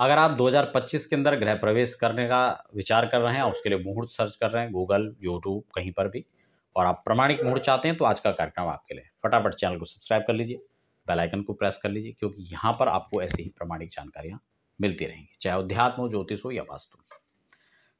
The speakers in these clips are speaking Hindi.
अगर आप 2025 के अंदर गृह प्रवेश करने का विचार कर रहे हैं और उसके लिए मुहूर्त सर्च कर रहे हैं गूगल यूट्यूब कहीं पर भी और आप प्रमाणिक मुहूर्त चाहते हैं तो आज का कार्यक्रम आपके लिए फटाफट चैनल को सब्सक्राइब कर लीजिए बेल आइकन को प्रेस कर लीजिए क्योंकि यहाँ पर आपको ऐसी ही प्रमाणिक जानकारियाँ मिलती रहेंगी चाहे अध्यात्म हो ज्योतिष हो या वास्तु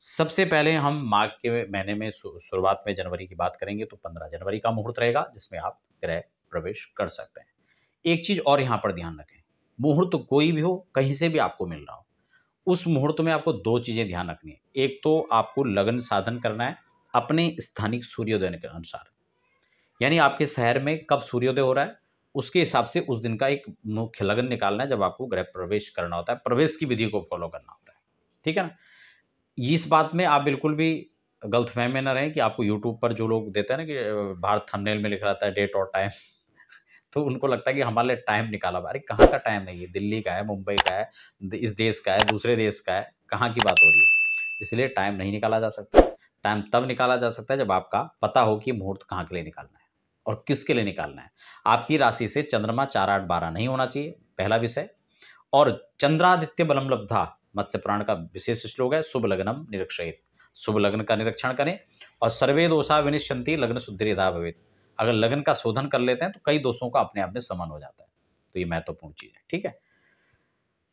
सबसे पहले हम माघ के महीने में शुरुआत में जनवरी की बात करेंगे तो पंद्रह जनवरी का मुहूर्त रहेगा जिसमें आप ग्रह प्रवेश कर सकते हैं एक चीज़ और यहाँ पर ध्यान रखें मुहूर्त कोई भी हो कहीं से भी आपको मिल रहा हो उस मुहूर्त में आपको दो चीज़ें ध्यान रखनी है एक तो आपको लगन साधन करना है अपने स्थानिक सूर्योदय के अनुसार यानी आपके शहर में कब सूर्योदय हो रहा है उसके हिसाब से उस दिन का एक मुख्य लगन निकालना है जब आपको गृह प्रवेश करना होता है प्रवेश की विधि को फॉलो करना होता है ठीक है ना इस बात में आप बिल्कुल भी गलतफहमे ना रहें कि आपको यूट्यूब पर जो लोग देते हैं ना कि भारत थंबनेल में लिख रहा है डेट और टाइम तो उनको लगता है कि हमारे लिए टाइम निकाला अरे कहाँ का टाइम है ये दिल्ली का है मुंबई का है इस देश का है दूसरे देश का है कहाँ की बात हो रही है इसलिए टाइम नहीं निकाला जा सकता टाइम तब निकाला जा सकता है जब आपका पता हो कि मुहूर्त कहाँ के लिए निकालना है और किसके लिए निकालना है आपकी राशि से चंद्रमा चार आठ बारह नहीं होना चाहिए पहला विषय और चंद्रादित्य बलम लब्धा मत्स्य प्राण का विशेष श्लोक है शुभ लग्नम निरीक्षित शुभ लग्न का निरीक्षण करें और सर्वे दोषा विनिश्चंती लग्न शुद्धि भवित अगर लगन का शोधन कर लेते हैं तो कई दोषों का अपने आप में समन हो जाता है तो ये महत्वपूर्ण चीज़ है ठीक है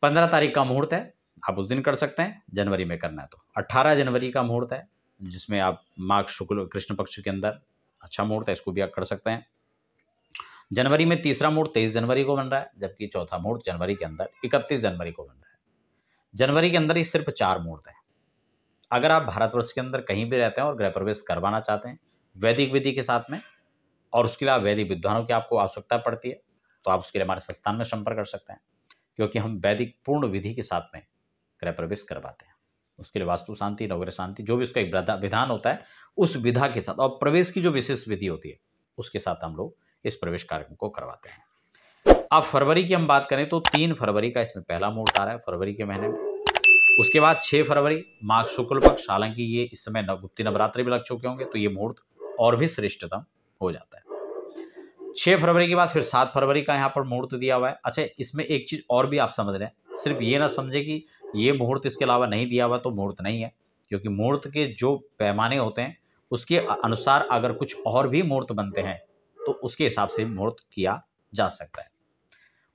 पंद्रह तारीख का मुहूर्त है आप उस दिन कर सकते हैं जनवरी में करना है तो अट्ठारह जनवरी का मुहूर्त है जिसमें आप माघ शुक्ल कृष्ण पक्ष के अंदर अच्छा मुहूर्त है इसको भी आप कर सकते हैं जनवरी में तीसरा मुहूर्त तेईस जनवरी को बन रहा है जबकि चौथा मुहूर्त जनवरी के अंदर इकतीस जनवरी को बन रहा है जनवरी के अंदर ही सिर्फ चार मुहूर्त हैं अगर आप भारतवर्ष के अंदर कहीं भी रहते हैं और गृह प्रवेश करवाना चाहते हैं वैदिक विधि के साथ में और उसके अलावा वैदिक विद्वानों की आपको आवश्यकता पड़ती है तो आप उसके लिए हमारे संस्थान में संपर्क कर सकते हैं क्योंकि हम वैदिक पूर्ण विधि के साथ में गृह प्रवेश करवाते हैं उसके लिए वास्तु शांति नवग्रह शांति जो भी उसका एक विधान होता है उस विधा के साथ और प्रवेश की जो विशेष विधि होती है उसके साथ हम लोग इस प्रवेश कार्यक्रम को करवाते हैं अब फरवरी की हम बात करें तो तीन फरवरी का इसमें पहला मुहूर्त आ रहा है फरवरी के महीने में उसके बाद छः फरवरी माघ शुक्ल पक्ष हालांकि ये इस समय गुप्ती नवरात्रि भी लग चुके होंगे तो ये मुहूर्त और भी श्रेष्ठतम हो जाता है छः फरवरी के बाद फिर सात फरवरी का यहाँ पर मुहूर्त दिया हुआ है अच्छा इसमें एक चीज़ और भी आप समझ हैं सिर्फ ये ना समझे कि ये मुहूर्त इसके अलावा नहीं दिया हुआ तो मुहूर्त नहीं है क्योंकि मुहूर्त के जो पैमाने होते हैं उसके अनुसार अगर कुछ और भी मुहूर्त बनते हैं तो उसके हिसाब से मुहूर्त किया जा सकता है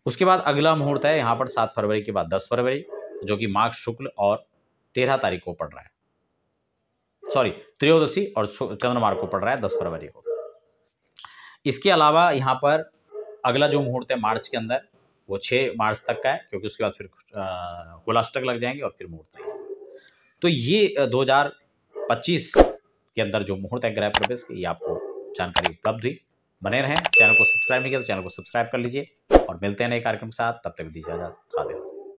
उसके बाद अगला मुहूर्त है यहाँ पर सात फरवरी के बाद दस फरवरी जो कि माघ शुक्ल और तेरह तारीख को पड़ रहा है सॉरी त्रयोदशी और चंद्रमार्ग को पड़ रहा है दस फरवरी को इसके अलावा यहाँ पर अगला जो मुहूर्त है मार्च के अंदर वो छः मार्च तक का है क्योंकि उसके बाद फिर होलास्टक लग जाएंगे और फिर मुहूर्त तो ये 2025 के अंदर जो मुहूर्त है ग्रह प्रवेश की ये आपको जानकारी उपलब्ध हुई बने रहें चैनल को सब्सक्राइब नहीं किया तो चैनल को सब्सक्राइब कर लीजिए और मिलते हैं नए कार्यक्रम के साथ तब तक दीजिए आजाद राधे